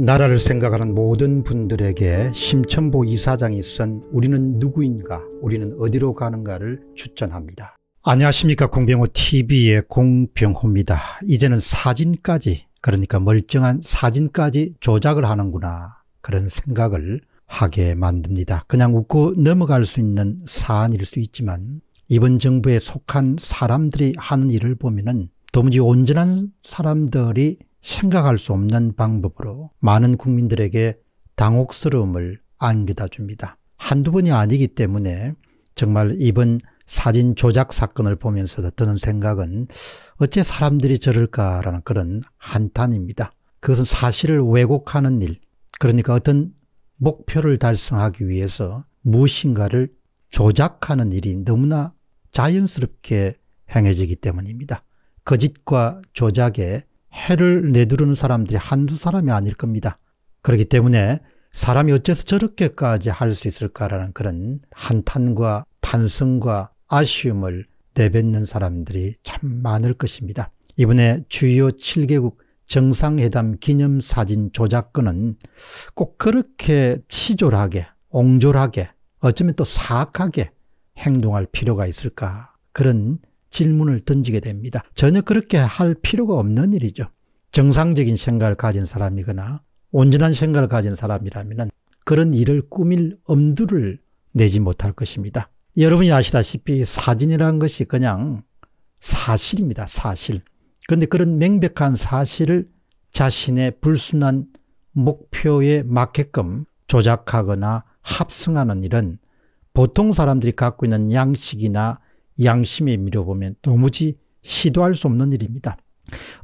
나라를 생각하는 모든 분들에게 심천보 이사장이 쓴 우리는 누구인가 우리는 어디로 가는가를 추천합니다. 안녕하십니까 공병호TV의 공병호입니다. 이제는 사진까지 그러니까 멀쩡한 사진까지 조작을 하는구나 그런 생각을 하게 만듭니다. 그냥 웃고 넘어갈 수 있는 사안일 수 있지만 이번 정부에 속한 사람들이 하는 일을 보면 은 도무지 온전한 사람들이 생각할 수 없는 방법으로 많은 국민들에게 당혹스러움을 안겨다 줍니다. 한두 번이 아니기 때문에 정말 이번 사진 조작 사건을 보면서 드는 생각은 어째 사람들이 저럴까라는 그런 한탄입니다. 그것은 사실을 왜곡하는 일, 그러니까 어떤 목표를 달성하기 위해서 무엇인가를 조작하는 일이 너무나 자연스럽게 행해지기 때문입니다. 거짓과 조작의 해를 내두르는 사람들이 한두 사람이 아닐 겁니다. 그렇기 때문에 사람이 어째서 저렇게까지 할 수 있을까라는 그런 한탄과 탄성과 아쉬움을 내뱉는 사람들이 참 많을 것입니다. 이번에 주요 7개국 정상회담 기념사진 조작건은 꼭 그렇게 치졸하게, 옹졸하게, 어쩌면 또 사악하게 행동할 필요가 있을까 그런 질문을 던지게 됩니다. 전혀 그렇게 할 필요가 없는 일이죠. 정상적인 생각을 가진 사람이거나 온전한 생각을 가진 사람이라면 그런 일을 꾸밀 엄두를 내지 못할 것입니다. 여러분이 아시다시피 사진이란 것이 그냥 사실입니다. 사실. 그런데 그런 명백한 사실을 자신의 불순한 목표에 맞게끔 조작하거나 합성하는 일은 보통 사람들이 갖고 있는 양식이나 양심이 미려보면 도무지 시도할 수 없는 일입니다.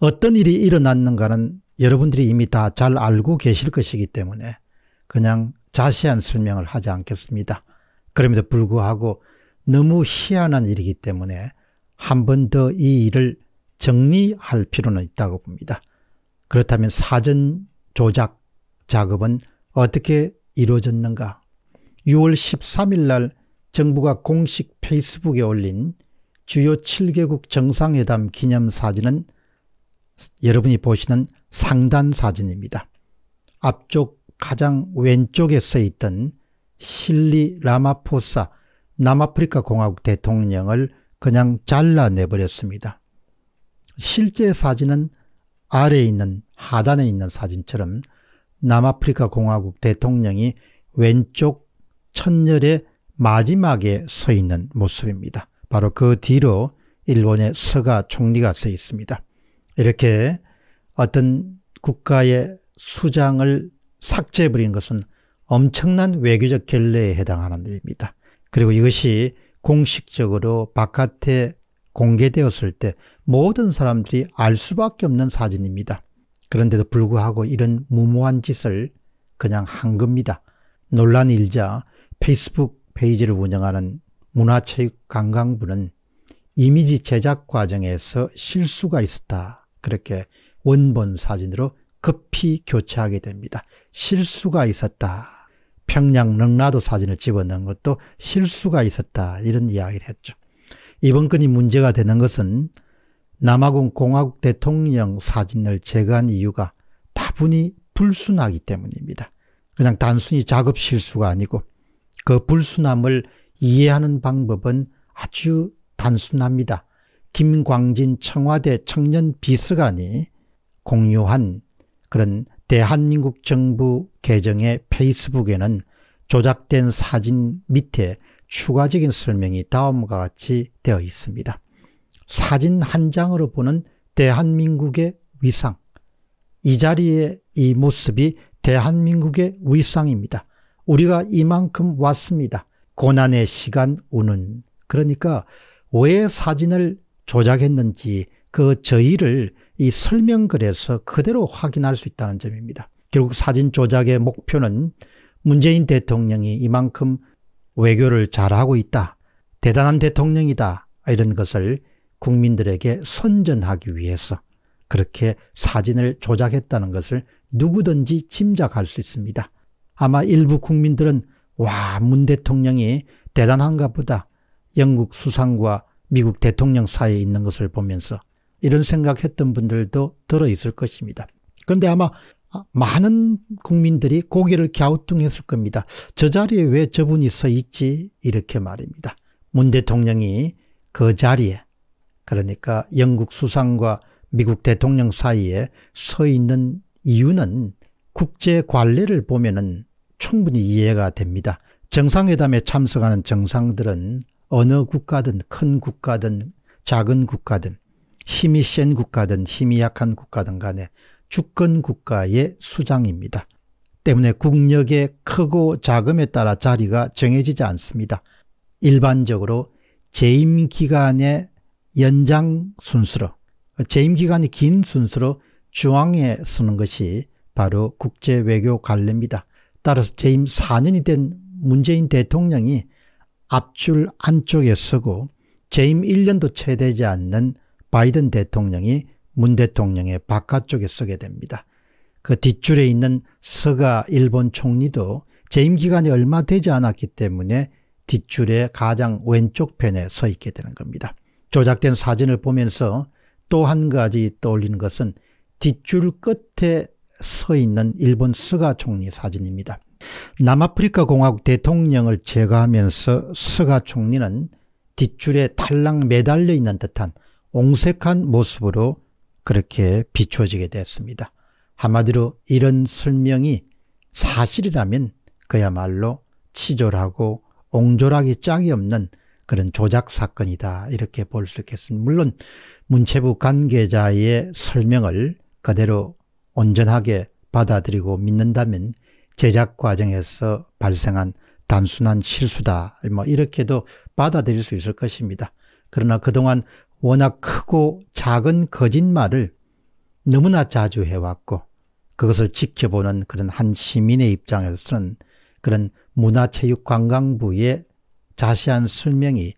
어떤 일이 일어났는가는 여러분들이 이미 다 잘 알고 계실 것이기 때문에 그냥 자세한 설명을 하지 않겠습니다. 그럼에도 불구하고 너무 희한한 일이기 때문에 한 번 더 이 일을 정리할 필요는 있다고 봅니다. 그렇다면 사전 조작 작업은 어떻게 이루어졌는가? 6월 13일 날 정부가 공식 페이스북에 올린 주요 7개국 정상회담 기념사진은 여러분이 보시는 상단 사진입니다. 앞쪽 가장 왼쪽에 서 있던 실리 라마포사 남아프리카 공화국 대통령을 그냥 잘라내버렸습니다. 실제 사진은 아래에 있는 하단에 있는 사진처럼 남아프리카 공화국 대통령이 왼쪽 천열에 마지막에 서 있는 모습입니다. 바로 그 뒤로 일본의 서가 총리가 서 있습니다. 이렇게 어떤 국가의 수장을 삭제해버린 것은 엄청난 외교적 결례에 해당하는 일입니다. 그리고 이것이 공식적으로 바깥에 공개되었을 때 모든 사람들이 알 수밖에 없는 사진입니다. 그런데도 불구하고 이런 무모한 짓을 그냥 한 겁니다. 논란이 일자 페이스북 페이지를 운영하는 문화체육관광부는 이미지 제작 과정에서 실수가 있었다. 그렇게 원본 사진으로 급히 교체하게 됩니다. 실수가 있었다. 평양 릉라도 사진을 집어넣은 것도 실수가 있었다. 이런 이야기를 했죠. 이번 건이 문제가 되는 것은 남아공 공화국 대통령 사진을 제거한 이유가 다분히 불순하기 때문입니다. 그냥 단순히 작업 실수가 아니고 그 불순함을 이해하는 방법은 아주 단순합니다. 김광진 청와대 청년 비서관이 공유한 그런 대한민국 정부 계정의 페이스북에는 조작된 사진 밑에 추가적인 설명이 다음과 같이 되어 있습니다. 사진 한 장으로 보는 대한민국의 위상. 이 자리에 이 모습이 대한민국의 위상입니다. 우리가 이만큼 왔습니다. 고난의 시간 우는. 그러니까 왜 사진을 조작했는지 그 저의를 이 설명글에서 그대로 확인할 수 있다는 점입니다. 결국 사진 조작의 목표는 문재인 대통령이 이만큼 외교를 잘하고 있다. 대단한 대통령이다. 이런 것을 국민들에게 선전하기 위해서 그렇게 사진을 조작했다는 것을 누구든지 짐작할 수 있습니다. 아마 일부 국민들은 와, 문 대통령이 대단한가 보다. 영국 수상과 미국 대통령 사이에 있는 것을 보면서 이런 생각했던 분들도 들어있을 것입니다. 그런데 아마 아, 많은 국민들이 고개를 갸우뚱했을 겁니다. 저 자리에 왜 저분이 서 있지? 이렇게 말입니다. 문 대통령이 그 자리에 그러니까 영국 수상과 미국 대통령 사이에 서 있는 이유는 국제 관례를 보면은 충분히 이해가 됩니다. 정상회담에 참석하는 정상들은 어느 국가든 큰 국가든 작은 국가든 힘이 센 국가든 힘이 약한 국가든 간에 주권 국가의 수장입니다. 때문에 국력의 크고 작음에 따라 자리가 정해지지 않습니다. 일반적으로 재임 기간의 연장 순수로 재임 기간이 긴 순수로 중앙에서는 것이 바로 국제 외교 관례입니다. 따라서 재임 4년이 된 문재인 대통령이 앞줄 안쪽에 서고 재임 1년도 채 되지 않는 바이든 대통령이 문 대통령의 바깥쪽에 서게 됩니다. 그 뒷줄에 있는 서가 일본 총리도 재임 기간이 얼마 되지 않았기 때문에 뒷줄의 가장 왼쪽 편에 서 있게 되는 겁니다. 조작된 사진을 보면서 또 한 가지 떠올리는 것은 뒷줄 끝에 서 있는 일본 스가 총리 사진입니다. 남아프리카 공화국 대통령을 제거하면서 스가 총리는 뒷줄에 탈랑 매달려 있는 듯한 옹색한 모습으로 그렇게 비춰지게 됐습니다. 한마디로 이런 설명이 사실이라면 그야말로 치졸하고 옹졸하기 짝이 없는 그런 조작 사건이다 이렇게 볼 수 있겠습니다. 물론 문체부 관계자의 설명을 그대로 온전하게 받아들이고 믿는다면 제작 과정에서 발생한 단순한 실수다. 뭐 이렇게도 받아들일 수 있을 것입니다. 그러나 그동안 워낙 크고 작은 거짓말을 너무나 자주 해왔고 그것을 지켜보는 그런 한 시민의 입장에서는 그런 문화체육관광부의 자세한 설명이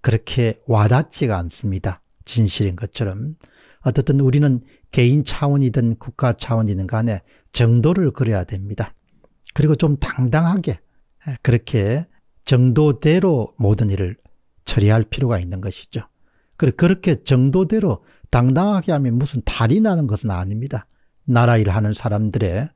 그렇게 와닿지가 않습니다. 진실인 것처럼. 어쨌든 우리는 개인 차원이든 국가 차원이든 간에 정도를 그려야 됩니다. 그리고 좀 당당하게 예, 그렇게 정도대로 모든 일을 처리할 필요가 있는 것이죠. 그리고 그렇게 정도대로 당당하게 하면 무슨 달이 나는 것은 아닙니다. 나라 일을 하는 사람들의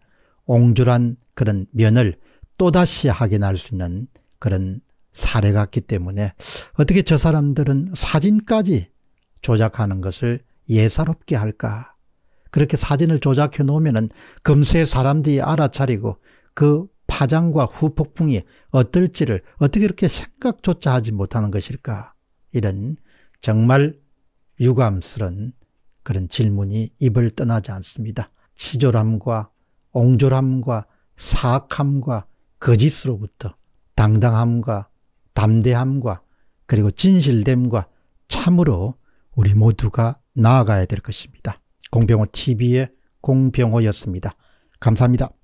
옹졸한 그런 면을 또다시 확인할 수 있는 그런 사례 같기 때문에 어떻게 저 사람들은 사진까지 조작하는 것을 예사롭게 할까? 그렇게 사진을 조작해 놓으면 금세 사람들이 알아차리고 그 파장과 후폭풍이 어떨지를 어떻게 이렇게 생각조차 하지 못하는 것일까? 이런 정말 유감스런 그런 질문이 입을 떠나지 않습니다. 치졸함과 옹졸함과 사악함과 거짓으로부터 당당함과 담대함과 그리고 진실됨과 참으로 우리 모두가 나아가야 될 것입니다. 공병호 TV의 공병호였습니다. 감사합니다.